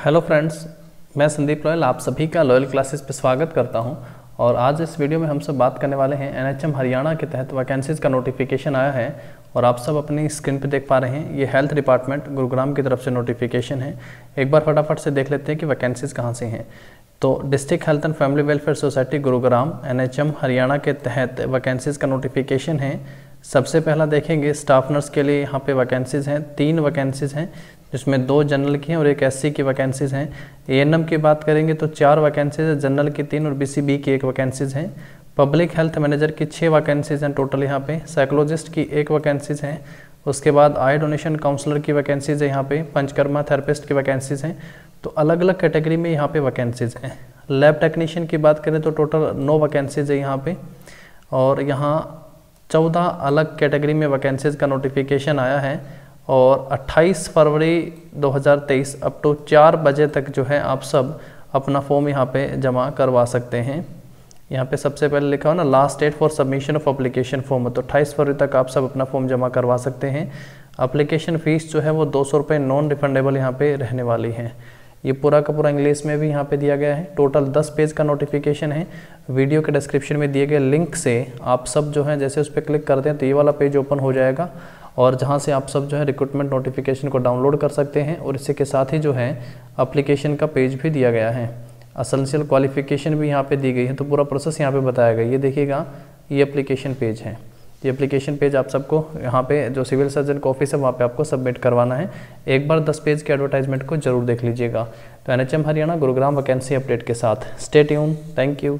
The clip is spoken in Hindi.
हेलो फ्रेंड्स मैं संदीप लोयल आप सभी का लोयल क्लासेस पर स्वागत करता हूं और आज इस वीडियो में हम सब बात करने वाले हैं एनएचएम हरियाणा के तहत वैकेंसीज का नोटिफिकेशन आया है और आप सब अपनी स्क्रीन पर देख पा रहे हैं ये हेल्थ डिपार्टमेंट गुरुग्राम की तरफ से नोटिफिकेशन है एक बार फटाफट से देख लेते हैं कि वैकेंसीज कहाँ से हैं तो district health and family welfare society Gurugram एन हरियाणा के तहत वैकेंसीज का नोटिफिकेशन है सबसे पहला देखेंगे स्टाफ नर्स के लिए यहाँ पे वैकेंसीज़ हैं तीन वैकेंसीज़ हैं जिसमें दो जनरल की हैं और एक एससी की वैकेंसीज़ हैं एएनएम की बात करेंगे तो चार वैकेंसीज हैं जनरल की तीन और बीसीबी की एक वैकेंसीज़ हैं पब्लिक हेल्थ मैनेजर की छः वैकेंसीज़ हैं टोटल यहाँ पे साइकोलॉजिस्ट की एक वैकेंसीज़ हैं उसके बाद आई डोनेशन काउंसलर की वैकेंसीज़ है यहाँ पे पंचकर्मा थेरेपिस्ट की वैकेंसीज़ हैं तो अलग अलग कैटेगरी में यहाँ पे वैकेंसीज़ हैं लैब टेक्नीशियन की बात करें तो टोटल नौ वैकेंसीज़ है यहाँ पे और यहाँ चौदह अलग कैटेगरी में वैकेंसीज़ का नोटिफिकेशन आया है और 28 फरवरी 2023 अप टू चार बजे तक जो है आप सब अपना फॉर्म यहाँ पे जमा करवा सकते हैं यहाँ पे सबसे पहले लिखा हो ना last date for submission of application form तो अट्ठाईस फरवरी तक आप सब अपना फॉर्म जमा करवा सकते हैं अप्लीकेशन फ़ीस जो है वो दो सौ रुपये नॉन रिफंडेबल यहाँ पे रहने वाली है ये पूरा का पूरा इंग्लिश में भी यहाँ पे दिया गया है टोटल 10 पेज का नोटिफिकेशन है वीडियो के डिस्क्रिप्शन में दिए गए लिंक से आप सब जो है जैसे उस पर क्लिक करते हैं तो ये वाला पेज ओपन हो जाएगा और जहाँ से आप सब जो है रिक्रूटमेंट नोटिफिकेशन को डाउनलोड कर सकते हैं और इसी के साथ ही जो है अप्लीकेशन का पेज भी दिया गया है असेंशियल क्वालिफिकेशन भी यहाँ पे दी गई है तो पूरा प्रोसेस यहाँ पे बताया गया ये देखिएगा ये अप्लीकेशन पेज है ये अप्लीकेशन पेज आप सबको यहाँ पे जो सिविल सर्जन का ऑफिस है वहाँ पे आपको सबमिट करवाना है एक बार दस पेज के एडवर्टाइजमेंट को जरूर देख लीजिएगा तो NHM Haryana Gurugram vacancy update के साथ स्टेट यून थैंक यू